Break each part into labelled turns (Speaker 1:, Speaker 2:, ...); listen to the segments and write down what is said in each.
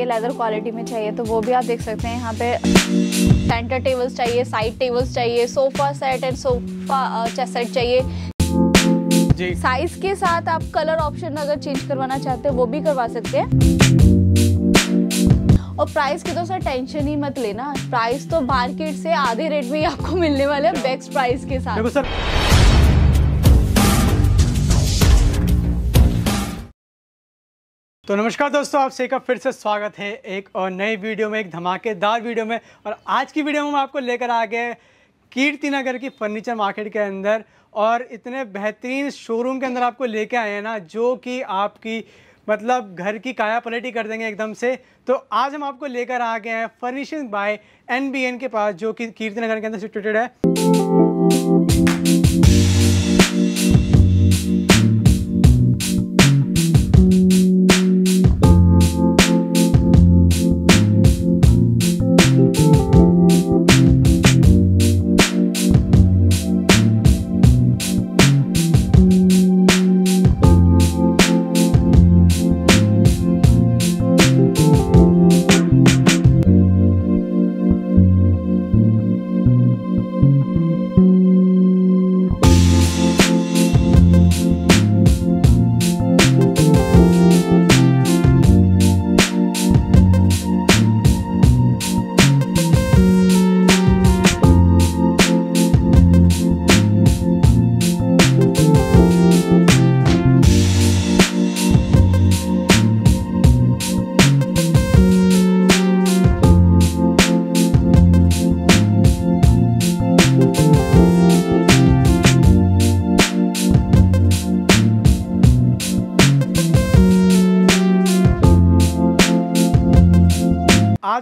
Speaker 1: ये leather quality में चाहिए तो वो भी आप देख सकते हैं यहाँ पे सेंटर टेबल्स चाहिए साइड टेबल्स चाहिए sofa set and sofa set चाहिए साइज के साथ आप कलर ऑप्शन अगर चेंज करवाना चाहते हैं वो भी करवा सकते हैं और प्राइस की तो सर टेंशन ही मत लेना प्राइस तो मार्केट से आधे रेट में ही आपको मिलने वाले है बेस्ट प्राइस के साथ देखो सर
Speaker 2: तो नमस्कार दोस्तों आप सभी का फिर से स्वागत है एक और नई वीडियो में एक धमाकेदार वीडियो में और आज की वीडियो में हम आपको लेकर आ गए कीर्ति नगर की फर्नीचर मार्केट के अंदर और इतने बेहतरीन शोरूम के अंदर आपको लेके आए हैं ना जो कि आपकी मतलब घर की काया पलटी कर देंगे एकदम से तो आज हम आपको लेकर आ गए हैं फर्निशिंग बाय एन के पास जो कि कीर्ति नगर के अंदर सिचुएटेड है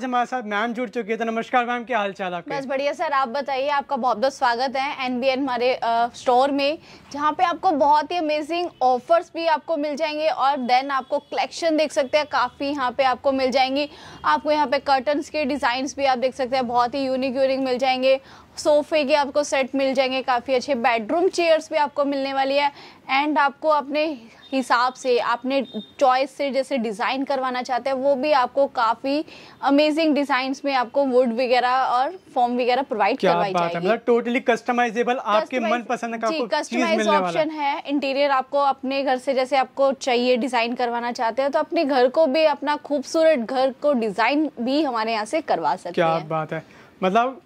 Speaker 2: आज हमारे साथ मैम जुड़ चुकी है तो नमस्कार मैम क्या हाल चाल आपका बस
Speaker 1: बढ़िया सर आप बताइए आपका बहुत बहुत स्वागत है एन बी एन हमारे स्टोर में जहाँ पे आपको बहुत ही अमेजिंग ऑफर्स भी आपको मिल जाएंगे और देन आपको कलेक्शन देख सकते हैं काफ़ी यहाँ पे आपको मिल जाएंगी आपको यहाँ पे कर्टन्स के डिज़ाइंस भी आप देख सकते हैं बहुत ही यूनिक यूनिक मिल जाएंगे सोफे के आपको सेट मिल जाएंगे काफ़ी अच्छे बेडरूम चेयर्स भी आपको मिलने वाली है एंड आपको अपने हिसाब से आपने चॉइस से जैसे डिज़ाइन करवाना चाहते हैं वो भी आपको काफ़ी अमेजिंग डिजाइन में आपको वुड वगैरह और फॉर्म वगैरह प्रोवाइड करवाई जाएगी मतलब
Speaker 2: टोटली कस्टमाइजेबल आपके मन पसंद का जी कस्टमाइज ऑप्शन
Speaker 1: है इंटीरियर आपको अपने घर से जैसे आपको चाहिए डिज़ाइन करवाना चाहते हैं तो अपने घर को भी अपना खूबसूरत घर को डिज़ाइन भी हमारे यहाँ से करवा सकते हैं क्या
Speaker 2: बात है मतलब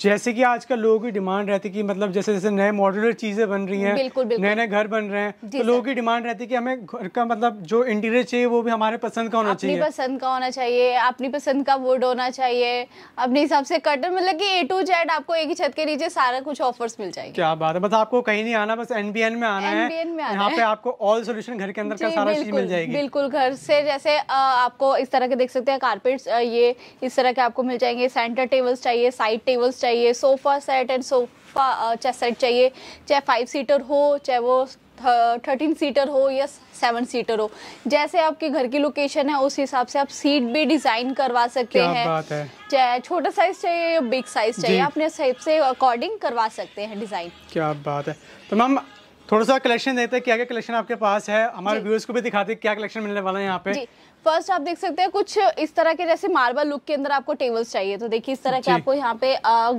Speaker 2: जैसे कि आजकल लोगों की डिमांड रहती है कि मतलब जैसे जैसे नए मॉडुलर चीजें बन रही हैं नए नए घर बन रहे हैं तो लोगों की डिमांड रहती है कि हमें घर का मतलब जो इंटीरियर चाहिए वो भी हमारे पसंद का होना चाहिए
Speaker 1: पसंद का होना चाहिए अपनी पसंद का वुड होना चाहिए अपने हिसाब से कटर मतलब की ए टू जेड आपको एक ही छत के नीचे सारा कुछ ऑफर्स मिल जाएंगे क्या
Speaker 2: बात है बस आपको कहीं नहीं आना बस एनबीएन में आना है यहाँ पे आपको ऑल सोल्यूशन घर के अंदर का सारा चीज मिल जाएगी बिल्कुल
Speaker 1: घर से जैसे आपको इस तरह के देख सकते हैं कारपेट ये इस तरह के आपको मिल जाएंगे सेंटर टेबल्स चाहिए साइड टेबल्स टेबल्स चाहिए sofa set and sofa set चाहिए चाहे फाइव सीटर हो चाहे वो थर्टीन सीटर हो या सेवन सीटर हो जैसे आपके घर की लोकेशन है उस हिसाब से आप सीट भी डिजाइन करवा सकते हैं है? चाहे छोटा साइज चाहिए या बिग साइज चाहिए अपने हिसाब से अकॉर्डिंग करवा सकते हैं डिजाइन
Speaker 2: क्या बात है तो मैम थोड़ा सा कलेक्शन देते हैं क्या क्या कलेक्शन आपके पास है हमारे व्यूअर्स को भी दिखाते हैं क्या कलेक्शन मिलने वाला है यहाँ पे
Speaker 1: फर्स्ट आप देख सकते हैं कुछ इस तरह के जैसे मार्बल लुक के अंदर आपको टेबल्स चाहिए तो देखिए इस तरह के आपको यहाँ पे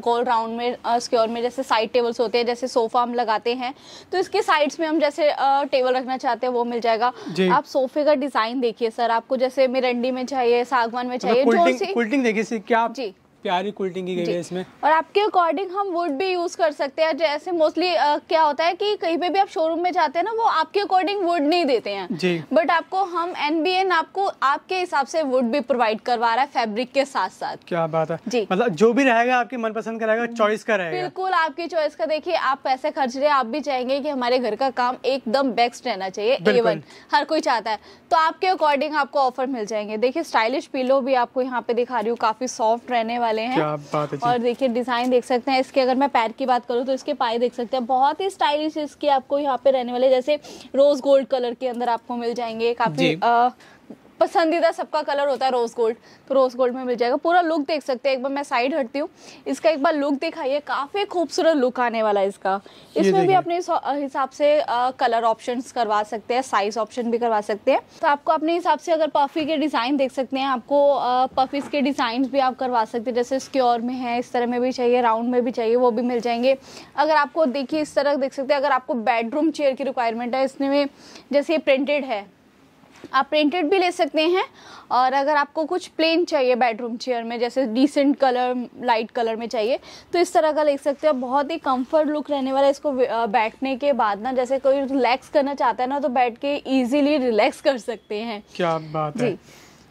Speaker 1: गोल राउंड में स्क्योर में जैसे साइड टेबल्स होते हैं जैसे सोफा हम लगाते हैं तो इसके साइड्स में हम जैसे टेबल रखना चाहते हैं वो मिल जाएगा आप सोफे का डिजाइन देखिए सर आपको जैसे मिरंडी में चाहिए सागवान में चाहिए मतलब जो
Speaker 2: देखिए क्या जी प्यारी क्विल्टिंग की गई है इसमें
Speaker 1: और आपके अकॉर्डिंग हम वुड भी यूज कर सकते हैं जैसे मोस्टली क्या होता है कि कहीं पे भी आप शोरूम में जाते हैं ना वो आपके अकॉर्डिंग वुड नहीं देते हैं जी बट आपको हम एन आपको आपके हिसाब से वुड भी प्रोवाइड करवा रहा है फेब्रिक के साथ साथ
Speaker 2: क्या बात है जी मतलब जो भी रहेगा आपके मनपसंद का रहेगा चॉइस का रहेगा
Speaker 1: बिल्कुल आपकी चॉइस का देखिए आप पैसे खर्च रहे आप भी चाहेंगे की हमारे घर का काम एकदम बेस्ट रहना चाहिए एवन हर कोई चाहता है तो आपके अकॉर्डिंग आपको ऑफर मिल जाएंगे देखिए स्टाइलिश पिलो भी आपको यहाँ पे दिखा रही हूँ काफी सॉफ्ट रहने वाले वाले हैं और देखिए डिज़ाइन देख सकते हैं इसके अगर मैं पैर की बात करूँ तो इसके पाए देख सकते हैं बहुत ही स्टाइलिश इसके आपको यहाँ पे रहने वाले जैसे रोज़ गोल्ड कलर के अंदर आपको मिल जाएंगे काफ़ी पसंदीदा सबका कलर होता है रोज़ गोल्ड तो रोज़ गोल्ड में मिल जाएगा पूरा लुक देख सकते हैं एक बार मैं साइड हटती हूँ इसका एक बार लुक दिखाइए काफ़ी खूबसूरत लुक आने वाला है इसका इसमें भी अपने हिसाब से कलर ऑप्शन करवा सकते हैं साइज ऑप्शन भी करवा सकते हैं तो आपको अपने हिसाब से अगर पफी के डिज़ाइन देख सकते हैं आपको पफीज़ के डिज़ाइन भी आप करवा सकते हैं जैसे स्क्योर में है इस तरह में भी चाहिए राउंड में भी चाहिए वो भी मिल जाएंगे अगर आपको देखिए इस तरह देख सकते हैं अगर आपको बेडरूम चेयर की रिक्वायरमेंट है इसमें जैसे ये प्रिंटेड है आप प्रिंटेड भी ले सकते हैं और अगर आपको कुछ प्लेन चाहिए बेडरूम चेयर में जैसे डिसेंट कलर लाइट कलर में चाहिए तो इस तरह का ले सकते हैं बहुत ही कंफर्ट लुक रहने वाला है इसको बैठने के बाद ना जैसे कोई रिलैक्स करना चाहता है ना तो बैठ के ईजिली रिलैक्स कर सकते हैं
Speaker 2: क्या बात जी है।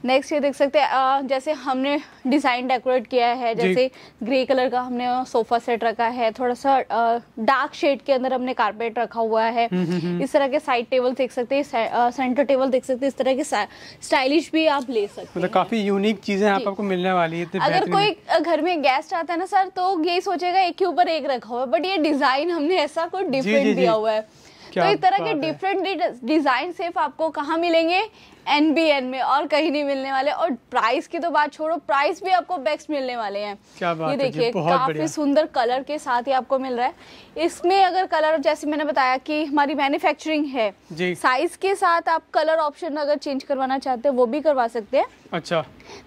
Speaker 1: नेक्स्ट ये देख सकते हैं जैसे हमने डिज़ाइन डेकोरेट किया है जैसे ग्रे कलर का हमने सोफा सेट रखा है थोड़ा सा डार्क शेड के अंदर हमने कारपेट रखा हुआ है हम्म, हम्म, हम्म। इस तरह के साइड टेबल देख सकते हैं सेंटर टेबल देख सकते हैं इस तरह के स्टाइलिश भी आप ले सकते मतलब हैं
Speaker 2: मतलब काफी यूनिक चीजें आप आपको मिलने वाली है अगर कोई
Speaker 1: घर में गेस्ट आता है ना सर तो यही सोचेगा एक के ऊपर एक रखा हुआ है बट ये डिजाइन हमने ऐसा कुछ डिफरेंट दिया हुआ है तो इस तरह के डिफरेंट डिजाइन सिर्फ आपको कहाँ मिलेंगे एन में और कहीं नहीं मिलने वाले और प्राइस की तो बात छोड़ो प्राइस भी आपको बेस्ट मिलने वाले हैं ये देखिए काफी सुंदर कलर के साथ ही आपको मिल रहा है इसमें अगर कलर जैसे मैंने बताया कि हमारी मैन्युफैक्चरिंग है साइज के साथ आप कलर ऑप्शन अगर चेंज करवाना चाहते हैं वो भी करवा सकते हैं अच्छा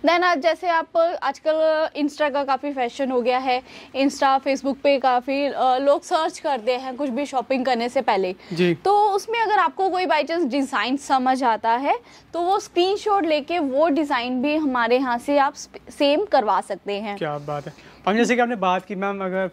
Speaker 1: देन आज जैसे आप आजकल इंस्टा का काफ़ी फैशन हो गया है इंस्टा फेसबुक पे काफ़ी लोग सर्च करते हैं कुछ भी शॉपिंग करने से पहले जी। तो उसमें अगर आपको कोई बाई चांस डिज़ाइन समझ आता है तो वो शॉट लेके वो डिज़ाइन भी हमारे यहाँ से आप सेम करवा सकते हैं
Speaker 2: क्या बात है हम जैसे कि आपने बात की मैम अगर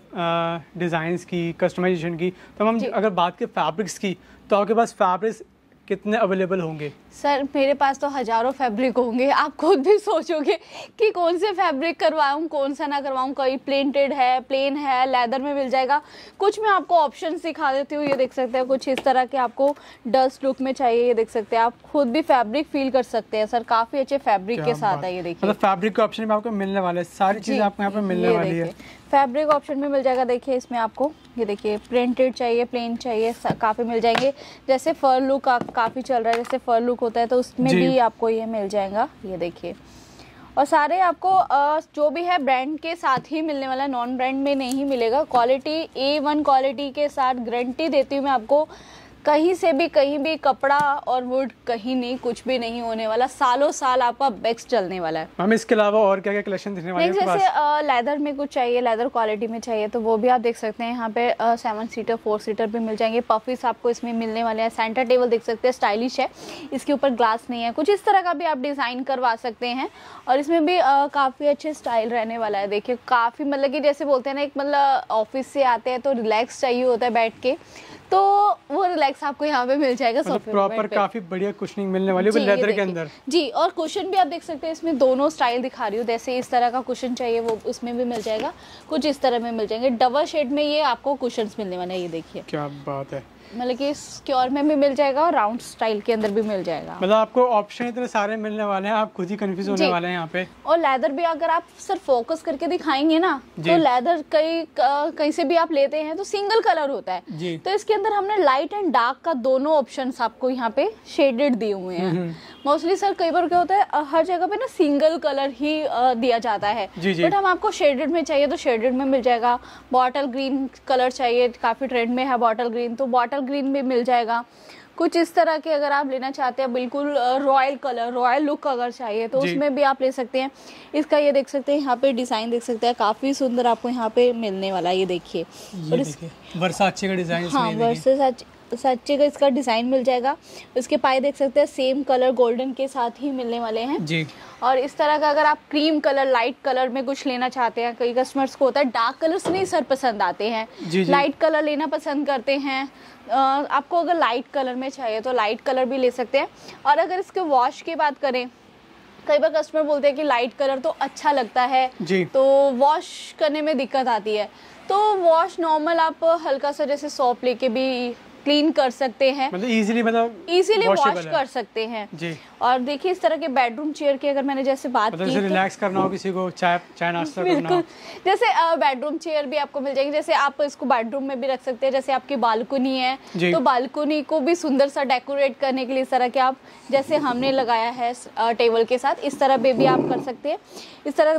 Speaker 2: डिज़ाइन की कस्टमाइजेशन की तो मैम अगर बात की फैब्रिक्स की तो आपके पास फैब्रिक्स कितने अवेलेबल होंगे
Speaker 1: सर मेरे पास तो हज़ारों फैब्रिक होंगे आप खुद भी सोचोगे कि कौन से फैब्रिक करवाऊँ कौन सा ना करवाऊँ कोई प्लेंटेड है प्लेन है लेदर में मिल जाएगा कुछ मैं आपको ऑप्शन दिखा देती हूँ ये देख सकते हैं कुछ इस तरह के आपको डस्ट लुक में चाहिए ये देख सकते हैं आप खुद भी फैब्रिक फील कर सकते हैं सर काफ़ी अच्छे फैब्रिक के साथ है ये देखिए मतलब
Speaker 2: फैब्रिक के ऑप्शन में आपको मिलने वाले सारी चीज़ें आपको यहाँ पर मिलने वाली है
Speaker 1: फैब्रिक ऑप्शन में मिल जाएगा देखिए इसमें आपको ये देखिए प्रिंटेड चाहिए प्लेन चाहिए काफ़ी मिल जाएंगे जैसे फर लुक काफ़ी चल रहा है जैसे फर लुक होता है तो उसमें भी आपको ये मिल जाएगा ये देखिए और सारे आपको जो भी है ब्रांड के साथ ही मिलने वाला नॉन ब्रांड में नहीं मिलेगा क्वालिटी ए वन क्वालिटी के साथ गारंटी देती हूँ मैं आपको कहीं से भी कहीं भी कपड़ा और वुड कहीं नहीं कुछ भी नहीं होने वाला सालों साल आपका बेक्स चलने वाला है
Speaker 2: मैम इसके अलावा और क्या क्या कलेक्शन दिखने वाले हैं जैसे
Speaker 1: लेदर में कुछ चाहिए लेदर क्वालिटी में चाहिए तो वो भी आप देख सकते हैं यहाँ पे सेवन सीटर फोर सीटर भी मिल जाएंगे पफिस आपको इसमें मिलने वाले हैं सेंटर टेबल देख सकते हैं स्टाइलिश है इसके ऊपर ग्लास नहीं है कुछ इस तरह का भी आप डिज़ाइन करवा सकते हैं और इसमें भी काफ़ी अच्छे स्टाइल रहने वाला है देखिए काफ़ी मतलब कि जैसे बोलते हैं ना एक मतलब ऑफिस से आते हैं तो रिलैक्स चाहिए होता है बैठ के तो वो रिलैक्स आपको यहाँ पे मिल जाएगा मतलब प्रॉपर काफी
Speaker 2: बढ़िया कुशनिंग मिलने वाली है लेदर के अंदर
Speaker 1: जी और कुशन भी आप देख सकते हैं इसमें दोनों स्टाइल दिखा रही हूँ जैसे इस तरह का कुशन चाहिए वो उसमें भी मिल जाएगा कुछ इस तरह में मिल जाएंगे डबल शेड में ये आपको कुशन मिलने वाला ये देखिए
Speaker 2: क्या बात है
Speaker 1: मतलब कि स्क्योर में भी मिल जाएगा और राउंड स्टाइल के अंदर भी मिल जाएगा मतलब
Speaker 2: आपको ऑप्शन इतने सारे मिलने वाले हैं आप खुद ही कंफ्यूज होने वाले हैं यहाँ पे
Speaker 1: और लेदर भी अगर आप सिर्फ फोकस करके दिखाएंगे ना तो लेदर कई कहीं से भी आप लेते हैं तो सिंगल कलर होता है तो इसके अंदर हमने लाइट एंड डार्क का दोनों ऑप्शन आपको यहाँ पे शेडेड दिए हुए हैं हम्म, हम्म। मोस्टली सर कई बार क्या होता है हर जगह पे ना सिंगल कलर ही दिया जाता है बट हम आपको शेडेड में चाहिए तो शेडेड में मिल जाएगा बॉटल ग्रीन कलर चाहिए काफ़ी ट्रेंड में है बॉटल ग्रीन तो बॉटल ग्रीन भी मिल जाएगा कुछ इस तरह के अगर आप लेना चाहते हैं बिल्कुल रॉयल कलर रॉयल लुक अगर चाहिए तो उसमें भी आप ले सकते हैं इसका ये देख सकते हैं यहाँ पे डिज़ाइन देख सकते हैं काफ़ी सुंदर आपको यहाँ पे मिलने वाला ये देखिए और इस
Speaker 2: वर्षा अच्छे का डिज़ाइन हाँ वर्षा
Speaker 1: सच्चे का इसका डिज़ाइन मिल जाएगा इसके पाए देख सकते हैं सेम कलर गोल्डन के साथ ही मिलने वाले हैं जी और इस तरह का अगर आप क्रीम कलर लाइट कलर में कुछ लेना चाहते हैं कई कस्टमर्स को होता है डार्क कलर्स नहीं सर पसंद आते हैं जी जी। लाइट कलर लेना पसंद करते हैं आपको अगर लाइट कलर में चाहिए तो लाइट कलर भी ले सकते हैं और अगर इसके वॉश की बात करें कई बार कस्टमर बोलते हैं कि लाइट कलर तो अच्छा लगता है जी। तो वॉश करने में दिक्कत आती है तो वॉश नॉर्मल आप हल्का सा जैसे सॉप लेके भी क्लीन कर सकते हैं मतलब
Speaker 2: इजीली मतलब इजीली वॉश कर
Speaker 1: सकते हैं जी और देखिए इस तरह के बेडरूम चेयर की अगर मैंने जैसे बात की रिलैक्स तो- करना हो
Speaker 2: किसी को चाय चाय नाश्ता बिल्कुल
Speaker 1: जैसे बेडरूम चेयर भी आपको मिल जाएगी जैसे आप इसको बेडरूम में भी रख सकते हैं जैसे आपकी बालकनी है तो बालकनी को भी सुंदर सा डेकोरेट करने के लिए इस तरह के आप जैसे हमने लगाया है टेबल के साथ इस तरह पे भी आप कर सकते हैं इस तरह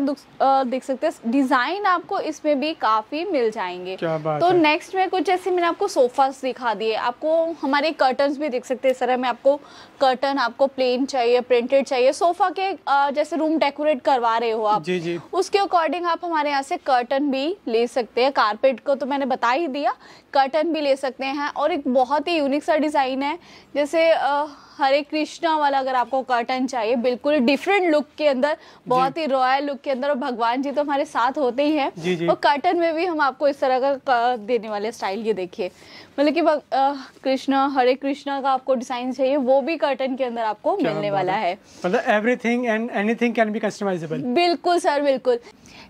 Speaker 1: देख सकते हैं डिजाइन आपको इसमें भी काफी मिल जाएंगे तो नेक्स्ट में कुछ जैसे मैंने आपको सोफा दिखा दिए आपको हमारे कर्टन भी देख सकते हैं इस तरह में आपको कर्टन आपको प्लेन चाहिए प्रिंटेड चाहिए सोफा के जैसे रूम डेकोरेट करवा रहे हो आप जी जी उसके अकॉर्डिंग आप हमारे यहाँ से कर्टन भी ले सकते हैं कारपेट को तो मैंने बता ही दिया कर्टन भी ले सकते हैं और एक बहुत ही यूनिक सा डिज़ाइन है जैसे हरे कृष्णा वाला अगर आपको कर्टन चाहिए बिल्कुल डिफरेंट लुक के अंदर बहुत ही रॉयल लुक के अंदर और भगवान जी तो हमारे साथ होते ही हैं और कर्टन में भी हम आपको इस तरह का देने वाले स्टाइल ये देखिए मतलब कि कृष्णा हरे कृष्णा का आपको डिजाइन चाहिए वो भी कर्टन के अंदर आपको मिलने वाला है
Speaker 2: मतलब everything and anything can be customisable
Speaker 1: बिल्कुल सर बिल्कुल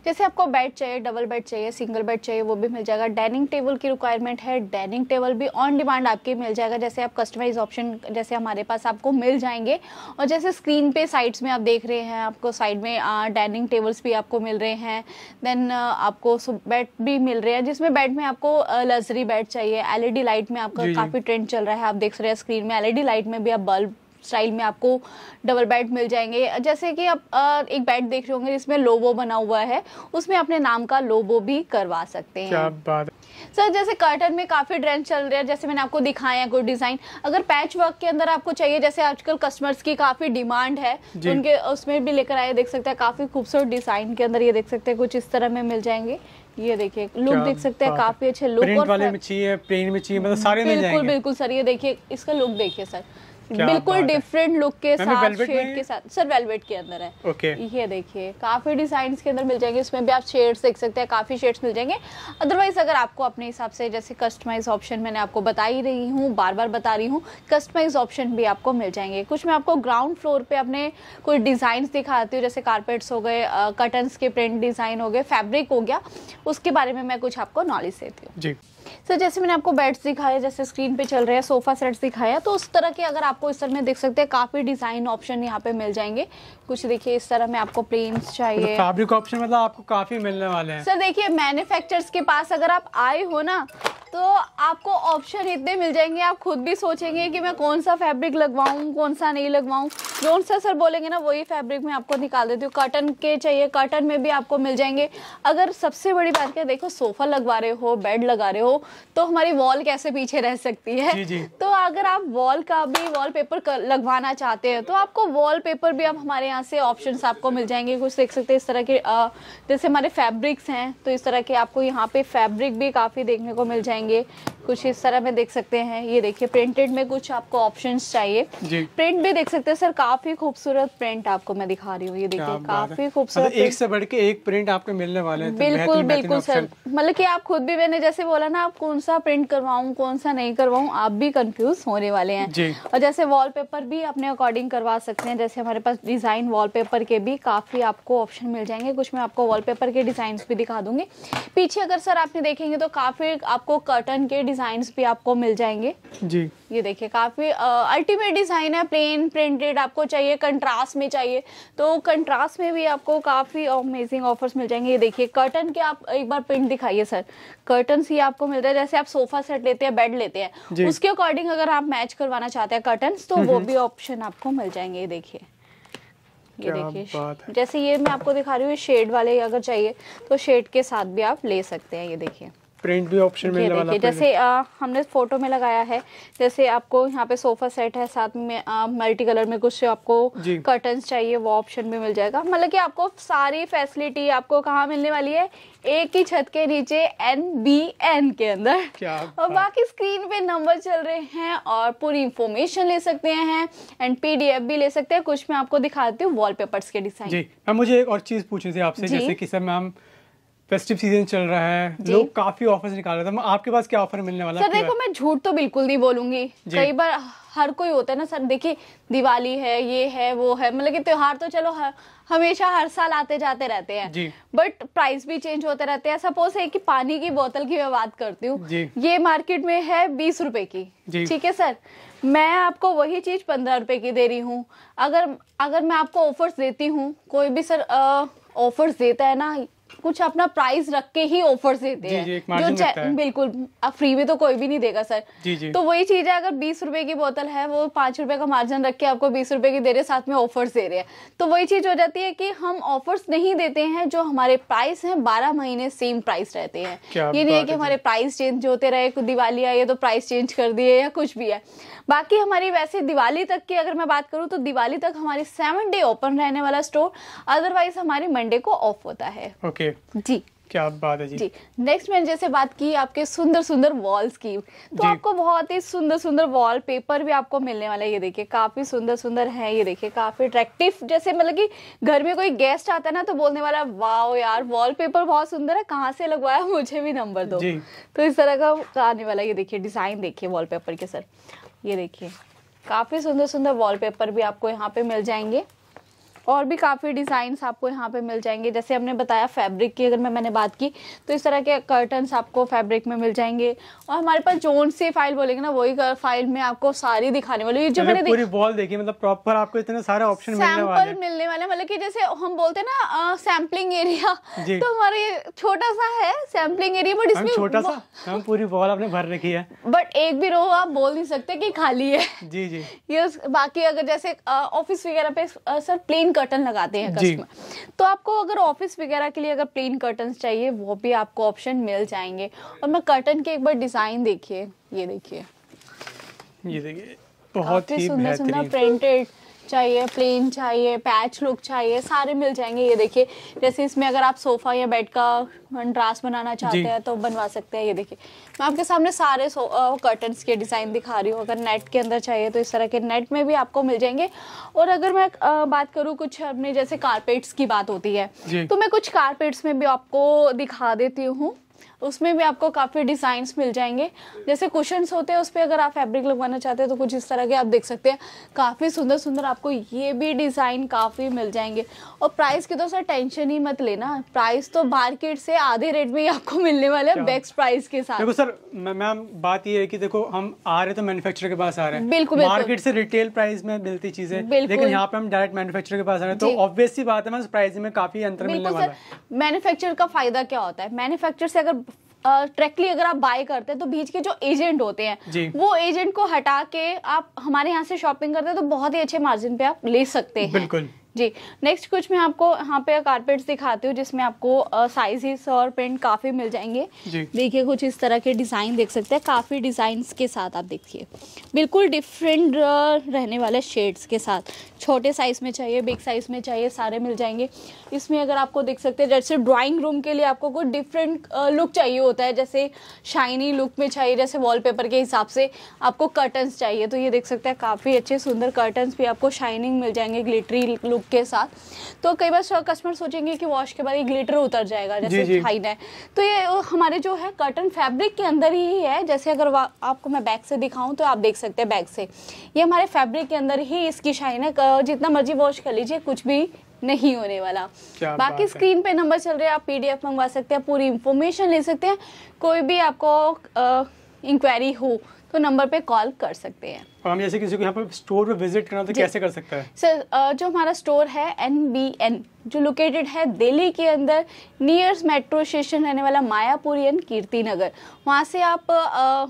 Speaker 1: जैसे आपको बेड चाहिए डबल बेड चाहिए सिंगल बेड चाहिए वो भी मिल जाएगा डाइनिंग टेबल की रिक्वायरमेंट है डाइनिंग टेबल भी ऑन डिमांड आपके मिल जाएगा जैसे आप कस्टमाइज ऑप्शन जैसे हमारे पास पास आपको मिल जाएंगे और जैसे स्क्रीन पे साइड्स में आप देख रहे हैं आपको साइड में डाइनिंग टेबल्स भी आपको मिल रहे हैं देन आपको बेड भी मिल रहे हैं जिसमें बेड में आपको लग्जरी बेड चाहिए एलईडी लाइट में आपका काफ़ी ट्रेंड चल रहा है आप देख रहे हैं स्क्रीन में एलईडी लाइट में भी आप बल्ब स्टाइल में आपको डबल बेड मिल जाएंगे जैसे कि आप एक बेड देख रहे होंगे जिसमें लोबो बना हुआ है उसमें अपने नाम का लोबो भी करवा सकते हैं सर जैसे कर्टन में काफ़ी ट्रेंड चल रहे हैं जैसे मैंने आपको दिखाया है गुड डिज़ाइन अगर पैच वर्क के अंदर आपको चाहिए जैसे आजकल कस्टमर्स की काफ़ी डिमांड है तो उनके उसमें भी लेकर आए देख सकते हैं काफ़ी खूबसूरत डिज़ाइन के अंदर ये देख सकते हैं कुछ इस तरह में मिल जाएंगे ये देखिए लुक देख सकते हैं काफी अच्छे लुक और वाले में
Speaker 2: चाहिए प्लेन में चाहिए मतलब सारे बिल्कुल
Speaker 1: बिल्कुल सर ये देखिए इसका लुक देखिए सर बिल्कुल डिफरेंट लुक के साथ शेड के साथ सर वेलवेट के अंदर है ओके ये देखिए काफी डिजाइन के अंदर मिल जाएंगे इसमें भी आप शेड्स देख सकते हैं काफी शेड्स मिल जाएंगे अदरवाइज अगर आपको अपने हिसाब से जैसे कस्टमाइज ऑप्शन मैंने आपको बता ही रही हूँ बार बार बता रही हूँ कस्टमाइज ऑप्शन भी आपको मिल जाएंगे कुछ मैं आपको ग्राउंड फ्लोर पे अपने कुछ डिजाइन दिखाती हूँ जैसे कारपेट्स हो गए कर्टन्स के प्रिंट डिजाइन हो गए फैब्रिक हो गया उसके बारे में मैं कुछ आपको नॉलेज देती हूँ जी सर so, जैसे मैंने आपको बेड्स दिखाया जैसे स्क्रीन पे चल रहे हैं सोफ़ा सेट्स दिखाया तो उस तरह के अगर आपको इस तरह में देख सकते हैं काफ़ी डिज़ाइन ऑप्शन यहाँ पे मिल जाएंगे कुछ देखिए इस तरह में आपको प्लेन्स चाहिए तो फैब्रिक
Speaker 2: ऑप्शन मतलब आपको काफ़ी मिलने वाले हैं सर
Speaker 1: देखिए मैन्युफैक्चरर्स के पास अगर आप आए हो ना तो आपको ऑप्शन इतने मिल जाएंगे आप खुद भी सोचेंगे कि मैं कौन सा फैब्रिक लगवाऊँ कौन सा नहीं लगवाऊँ जोन सा सर बोलेंगे ना वही फैब्रिक मैं आपको निकाल देती हूँ कॉटन के चाहिए कॉटन में भी आपको मिल जाएंगे अगर सबसे बड़ी बात क्या देखो सोफा लगवा रहे हो बेड लगा रहे हो तो हमारी वॉल कैसे पीछे रह सकती है जी जी। तो अगर आप वॉल का भी वॉल पेपर लगवाना चाहते हैं तो आपको वॉल पेपर भी आप हमारे यहाँ से ऑप्शन आपको मिल जाएंगे कुछ देख सकते हैं इस तरह के जैसे हमारे फैब्रिक्स हैं तो इस तरह के आपको यहाँ पे फैब्रिक भी काफ़ी देखने को मिल जाएंगे करेंगे कुछ इस तरह में देख सकते हैं ये देखिए प्रिंटेड में कुछ आपको ऑप्शंस चाहिए प्रिंट भी देख सकते हैं सर काफी खूबसूरत प्रिंट आपको मैं दिखा रही हूँ ये देखिए काफी मतलब खूबसूरत एक से
Speaker 2: बढ़ के एक प्रिंट आपको मिलने वाले हैं तो बिल्कुल बिल्कुल सर
Speaker 1: मतलब की आप खुद भी मैंने जैसे बोला ना आप कौन सा प्रिंट करवाऊँ कौन सा नहीं करवाऊँ आप भी कंफ्यूज होने वाले हैं और जैसे वॉल भी अपने अकॉर्डिंग करवा सकते हैं जैसे हमारे पास डिजाइन वॉल के भी काफी आपको ऑप्शन मिल जाएंगे कुछ मैं आपको वॉल के डिजाइन भी दिखा दूंगी पीछे अगर सर आपने देखेंगे तो काफी आपको कर्टन के डिजाइन भी आपको मिल जाएंगे जी ये देखिए काफी अल्टीमेट डिजाइन है प्लेन प्रिंटेड आपको चाहिए कंट्रास्ट में चाहिए तो कंट्रास्ट में भी आपको काफी अमेजिंग ऑफर्स मिल जाएंगे ये देखिए कर्टन के आप एक बार प्रिंट दिखाइए सर कर्टन ही आपको मिल है जैसे आप सोफा सेट लेते हैं बेड लेते हैं उसके अकॉर्डिंग अगर आप मैच करवाना चाहते हैं कर्टन तो वो भी ऑप्शन आपको मिल जाएंगे ये देखिए ये देखिए जैसे ये मैं आपको दिखा रही हूँ शेड वाले अगर चाहिए तो शेड के साथ भी आप ले सकते हैं ये देखिए
Speaker 2: प्रिंट भी ऑप्शन मिलने वाला जैसे
Speaker 1: आ, हमने फोटो में लगाया है जैसे आपको यहाँ पे सोफा सेट है साथ में मल्टी कलर में कुछ आपको कर्टन चाहिए वो ऑप्शन भी मिल जाएगा मतलब कि आपको सारी फैसिलिटी आपको कहाँ मिलने वाली है एक ही छत के नीचे एन बी एन के अंदर
Speaker 2: और बाकी
Speaker 1: स्क्रीन पे नंबर चल रहे हैं और पूरी इंफॉर्मेशन ले सकते हैं एंड पीडीएफ भी ले सकते हैं कुछ मैं आपको दिखाती हूँ वॉलपेपर्स के डिजाइन जी
Speaker 2: मैं मुझे एक और चीज पूछनी थी आपसे जैसे कि सर मैम फेस्टिव सीजन चल रहा है लोग काफी ऑफर्स निकाल रहे थे आपके पास क्या ऑफर मिलने वाला सर देखो
Speaker 1: मैं झूठ तो बिल्कुल नहीं बोलूंगी कई बार हर कोई होता है ना सर देखिए दिवाली है ये है वो है मतलब कि त्योहार तो चलो हर, हमेशा हर साल आते जाते रहते हैं बट प्राइस भी चेंज होते रहते हैं सपोज है कि पानी की बोतल की मैं बात करती हूँ ये मार्केट में है बीस रुपए की ठीक है सर मैं आपको वही चीज पंद्रह रुपए की दे रही हूँ अगर अगर मैं आपको ऑफर्स देती हूँ कोई भी सर ऑफर्स देता है ना कुछ अपना प्राइस रख के ही ऑफर देते हैं जो बिल्कुल फ्री में तो कोई भी नहीं देगा सर जी जी तो वही चीज है अगर बीस रूपए की बोतल है वो पांच रुपए का मार्जिन रख के आपको बीस रूपए की दे रहे साथ में ऑफर्स दे रहे हैं तो वही चीज हो जाती है की हम ऑफर्स नहीं देते हैं जो हमारे प्राइस है बारह महीने सेम प्राइस रहते हैं ये नहीं है कि हमारे प्राइस चेंज होते रहे दिवाली आई है तो प्राइस चेंज कर दिए या कुछ भी है बाकी हमारी वैसे दिवाली तक की अगर मैं बात करूँ तो दिवाली तक हमारी सेवन डे ओपन रहने वाला स्टोर अदरवाइज हमारे मंडे को ऑफ होता है
Speaker 2: ओके ओके जी क्या बात है जी जी
Speaker 1: नेक्स्ट मैंने जैसे बात की आपके सुंदर सुंदर वॉल्स की तो आपको बहुत ही सुंदर सुंदर वॉल पेपर भी आपको मिलने वाला है ये देखिए काफी सुंदर सुंदर है ये देखिए काफी अट्रैक्टिव जैसे मतलब कि घर में कोई गेस्ट आता है ना तो बोलने वाला वाओ यार वॉल पेपर बहुत सुंदर है कहाँ से लगवाया मुझे भी नंबर दो तो इस तरह का आने वाला ये देखिए डिजाइन देखिए वॉल के सर ये देखिए काफी सुंदर सुंदर वॉल भी आपको यहाँ पे मिल जाएंगे और भी काफ़ी डिज़ाइंस आपको यहाँ पे मिल जाएंगे जैसे हमने बताया फैब्रिक की अगर मैं मैंने बात की तो इस तरह के कर्टन्स आपको फैब्रिक में मिल जाएंगे और हमारे पास जोन से फाइल बोलेंगे ना वही फाइल में आपको सारी दिखाने वाली ये जो मैंने
Speaker 2: पूरी देखी मतलब प्रॉपर आपको इतने सारे ऑप्शन मिलने वाले
Speaker 1: मिलने वाले मतलब की जैसे हम बोलते हैं ना सैम्पलिंग एरिया तो हमारे छोटा सा है सैम्पलिंग एरिया बट इसमें छोटा सा
Speaker 2: हम पूरी बॉल आपने भर रखी है
Speaker 1: बट एक भी रो आप बोल नहीं सकते कि खाली है जी जी ये बाकी अगर जैसे ऑफिस वगैरह पे सर प्लेन कर्टन लगाते हैं कस्टमर तो आपको अगर ऑफिस वगैरह के लिए अगर प्लेन कर्टन चाहिए वो भी आपको ऑप्शन मिल जाएंगे और मैं कर्टन के एक बार डिजाइन देखिए ये देखिए
Speaker 2: ये देखिए बहुत ही सुंदर सुंदर
Speaker 1: प्रिंटेड चाहिए प्लेन चाहिए पैच लुक चाहिए सारे मिल जाएंगे ये देखिए जैसे इसमें अगर आप सोफ़ा या बेड का ड्रास बनाना चाहते हैं तो बनवा सकते हैं ये देखिए मैं आपके सामने सारे कर्टन के डिज़ाइन दिखा रही हूँ अगर नेट के अंदर चाहिए तो इस तरह के नेट में भी आपको मिल जाएंगे और अगर मैं बात करूँ कुछ अपने जैसे कारपेट्स की बात होती है तो मैं कुछ कारपेट्स में भी आपको दिखा देती हूँ उसमें भी आपको काफ़ी डिज़ाइंस मिल जाएंगे जैसे कुशंस होते हैं उस पर अगर आप फैब्रिक लगवाना चाहते हैं तो कुछ इस तरह के आप देख सकते हैं काफ़ी सुंदर सुंदर आपको ये भी डिज़ाइन काफ़ी मिल जाएंगे और प्राइस की तो सर टेंशन ही मत लेना प्राइस तो मार्केट से आधे रेट में ही आपको मिलने वाले हैं बेस्ट प्राइस के साथ देखो सर
Speaker 2: मैम बात ये है कि देखो हम आ रहे तो मैनुफेक्चर के पास आ रहे हैं बिल्कुल मार्केट से रिटेल प्राइस में मिलती चीज़ें लेकिन यहाँ पे हम डायरेक्ट मैनुफेक्चर के पास आ रहे हैं तो ऑब्वियसली बात है मैम प्राइस में काफ़ी
Speaker 1: अंतर मिलने वाला है का फायदा क्या होता है मैनुफेक्चर से अगर ट्रैकली अगर आप बाय करते हैं तो बीच के जो एजेंट होते हैं वो एजेंट को हटा के आप हमारे यहाँ से शॉपिंग करते हैं तो बहुत ही अच्छे मार्जिन पे आप ले सकते हैं बिल्कुल जी नेक्स्ट कुछ मैं आपको यहाँ पे कारपेट्स दिखाती हूँ जिसमें आपको साइजेस और प्रिंट काफ़ी मिल जाएंगे देखिए कुछ इस तरह के डिज़ाइन देख सकते हैं काफ़ी डिज़ाइंस के साथ आप देखिए बिल्कुल डिफरेंट रहने वाले शेड्स के साथ छोटे साइज़ में चाहिए बिग साइज़ में चाहिए सारे मिल जाएंगे इसमें अगर आपको देख सकते हैं जैसे ड्राइंग रूम के लिए आपको कुछ डिफरेंट लुक चाहिए होता है जैसे शाइनी लुक में चाहिए जैसे वॉलपेपर के हिसाब से आपको कर्टन्स चाहिए तो ये देख सकते हैं काफ़ी अच्छे सुंदर कर्टन्स भी आपको शाइनिंग मिल जाएंगे ग्लिटरी लुक के साथ तो कई बार कस्टमर सोचेंगे कि वॉश के बाद ये ग्लिटर उतर जाएगा जैसे हाइड है तो ये हमारे जो है कर्टन फैब्रिक के अंदर ही है जैसे अगर आपको मैं बैग से दिखाऊं तो आप देख सकते हैं बैग से ये हमारे फैब्रिक के अंदर ही इसकी शाइन है जितना मर्जी वॉश कर लीजिए कुछ भी नहीं होने वाला बाकी स्क्रीन पे नंबर चल रहे हैं आप पीडीएफ मंगवा सकते हैं पूरी इंफॉर्मेशन ले सकते हैं कोई भी आपको इंक्वायरी हो तो नंबर पे कॉल कर सकते हैं
Speaker 2: और हम जैसे किसी को यहाँ पर स्टोर पे विजिट करना तो कैसे कर सकता है
Speaker 1: सर uh, जो हमारा स्टोर है एन बी एन जो लोकेटेड है दिल्ली के अंदर नियर्स मेट्रो स्टेशन रहने वाला मायापुरी एन कीर्ति नगर वहाँ से आप आ,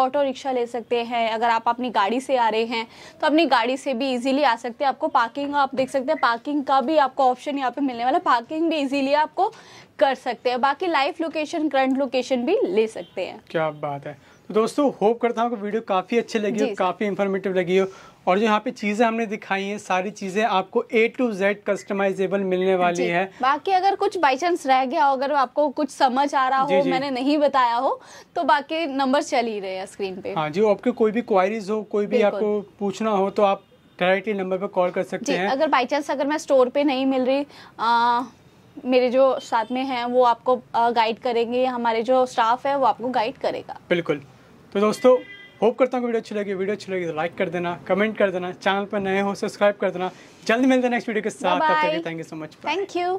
Speaker 1: ऑटो रिक्शा ले सकते हैं अगर आप अपनी गाड़ी से आ रहे हैं तो अपनी गाड़ी से भी इजीली आ सकते हैं आपको पार्किंग आप देख सकते हैं पार्किंग का भी आपको ऑप्शन यहाँ पे मिलने वाला पार्किंग भी इजीली आपको कर सकते हैं बाकी लाइव लोकेशन करंट लोकेशन भी ले सकते हैं
Speaker 2: क्या बात है दोस्तों होप करता हूँ कि वीडियो काफ़ी अच्छी लगी हो काफ़ी इन्फॉर्मेटिव लगी हो और जो यहाँ पे चीज़ें हमने दिखाई हैं सारी चीज़ें आपको ए टू जेड कस्टमाइजेबल मिलने वाली है
Speaker 1: बाकी अगर कुछ बाई चांस रह गया हो अगर आपको कुछ समझ आ रहा हो जी, जी. मैंने नहीं बताया हो तो बाकी नंबर चल ही रहे हैं स्क्रीन पे हाँ
Speaker 2: जी आपके कोई भी क्वारीज हो कोई भी आपको पूछना हो तो आप डायरेक्टली नंबर पर कॉल कर सकते हैं अगर
Speaker 1: बाई चांस अगर मैं स्टोर पे नहीं मिल रही मेरे जो साथ में हैं वो आपको गाइड करेंगे हमारे जो स्टाफ है वो आपको गाइड करेगा
Speaker 2: बिल्कुल तो दोस्तों होप करता हूँ वीडियो अच्छी लगी वीडियो अच्छी लगी तो लाइक कर देना कमेंट कर देना चैनल पर नए हो सब्सक्राइब कर देना जल्दी मिलते हैं नेक्स्ट वीडियो के साथ thank you so much
Speaker 1: thank you